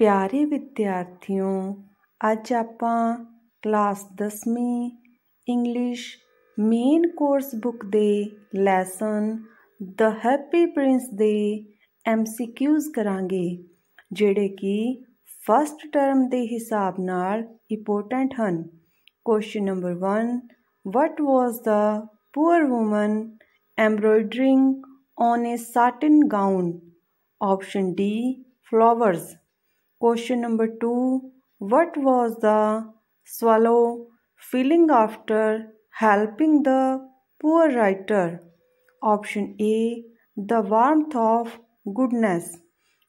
ਪਿਆਰੇ ਵਿਦਿਆਰਥੀਓ ਅੱਜ ਆਪਾਂ ਕਲਾਸ 10ਵੀਂ ਇੰਗਲਿਸ਼ ਮੇਨ ਕੋਰਸ ਬੁੱਕ ਦੇ ਲੈਸਨ ਦ ਹੈਪੀ ਪ੍ਰਿੰਸ ਦੇ ਐਮਸੀਕਿਊਜ਼ ਕਰਾਂਗੇ ਜਿਹੜੇ ਕਿ ਫਸਟ ਟਰਮ ਦੇ ਹਿਸਾਬ ਨਾਲ ਇੰਪੋਰਟੈਂਟ ਹਨ question number 1 what was the poor woman embroidering on a satin gown option D flowers Question number 2 What was the swallow feeling after helping the poor writer? Option A The warmth of goodness.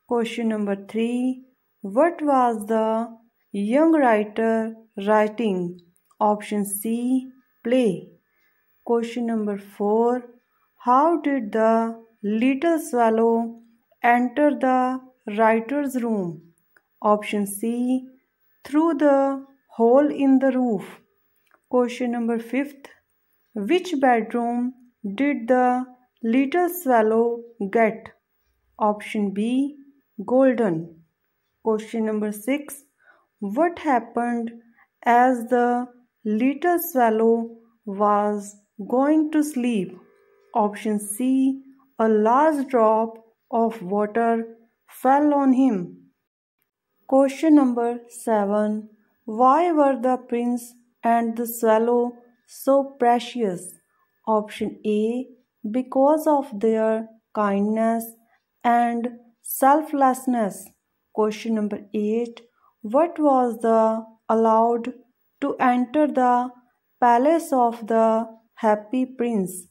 Question number 3 What was the young writer writing? Option C Play. Question number 4 How did the little swallow enter the writer's room? Option C, through the hole in the roof. Question number 5th, which bedroom did the little swallow get? Option B, golden. Question number 6, what happened as the little swallow was going to sleep? Option C, a large drop of water fell on him. Question number 7. Why were the prince and the swallow so precious? Option A. Because of their kindness and selflessness. Question number 8. What was the allowed to enter the palace of the happy prince?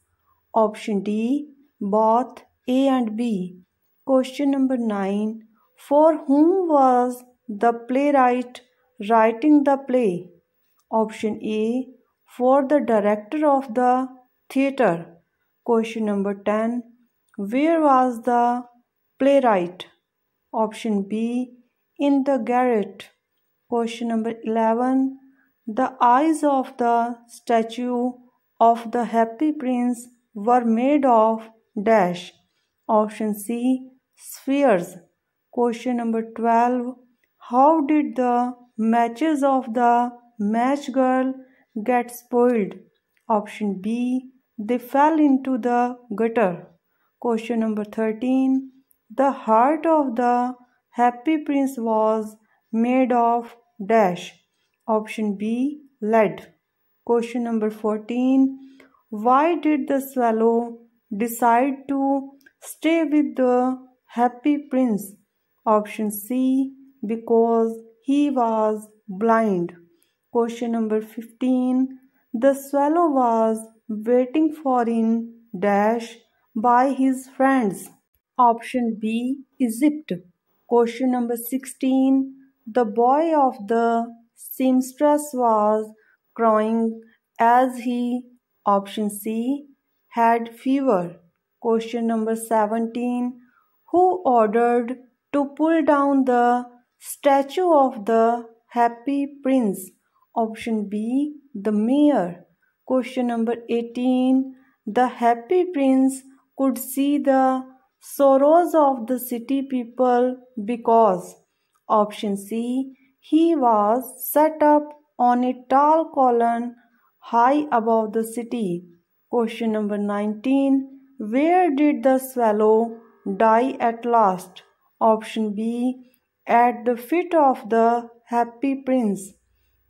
Option D. Both A and B. Question number 9. For whom was the playwright writing the play. Option A for the director of the theater. Question number 10 Where was the playwright? Option B in the garret. Question number 11 The eyes of the statue of the happy prince were made of dash. Option C spheres. Question number 12 how did the matches of the match girl get spoiled? Option B. They fell into the gutter. Question number 13. The heart of the happy prince was made of dash. Option B. Lead. Question number 14. Why did the swallow decide to stay with the happy prince? Option C because he was blind. Question number 15. The swallow was waiting for in dash by his friends. Option B. Egypt. Question number 16. The boy of the seamstress was crying as he, option C, had fever. Question number 17. Who ordered to pull down the Statue of the Happy Prince. Option B. The Mayor. Question number 18. The Happy Prince could see the sorrows of the city people because. Option C. He was set up on a tall column high above the city. Question number 19. Where did the swallow die at last? Option B at the feet of the happy prince.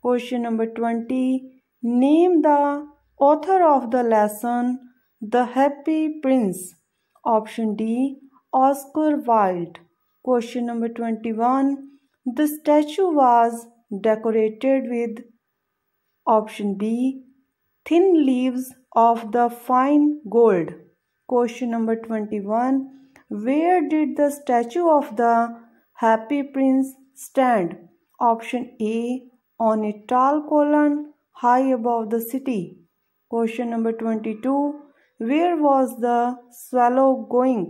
Question number 20. Name the author of the lesson The Happy Prince. Option D. Oscar Wilde. Question number 21. The statue was decorated with option B. Thin leaves of the fine gold. Question number 21. Where did the statue of the happy prince stand option a on a tall column high above the city question number 22 where was the swallow going?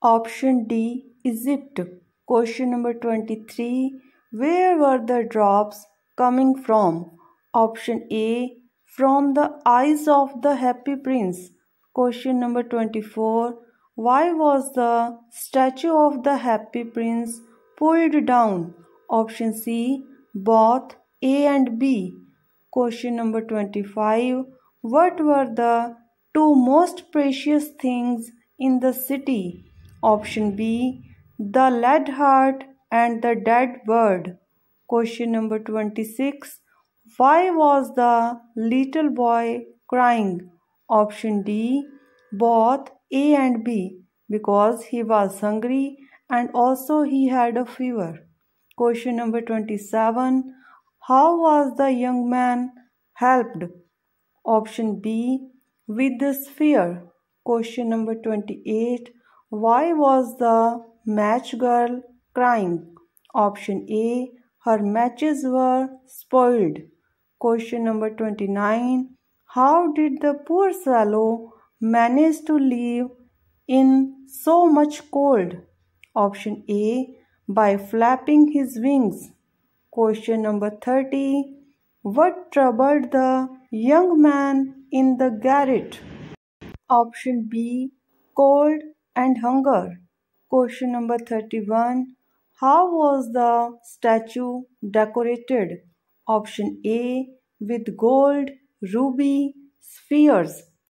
Option D Egypt. Question number 23 Where were the drops coming from? Option A From the eyes of the happy prince. Question number 24 why was the statue of the happy prince pulled down? Option C. Both A and B. Question number 25. What were the two most precious things in the city? Option B. The lead heart and the dead bird. Question number 26. Why was the little boy crying? Option D. Both a and B because he was hungry and also he had a fever. Question number 27 How was the young man helped? Option B with the sphere. Question number 28 Why was the match girl crying? Option A Her matches were spoiled. Question number 29 How did the poor swallow? managed to live in so much cold? Option A by flapping his wings. Question number 30 What troubled the young man in the garret? Option B cold and hunger. Question number 31 How was the statue decorated? Option A with gold, ruby, spheres.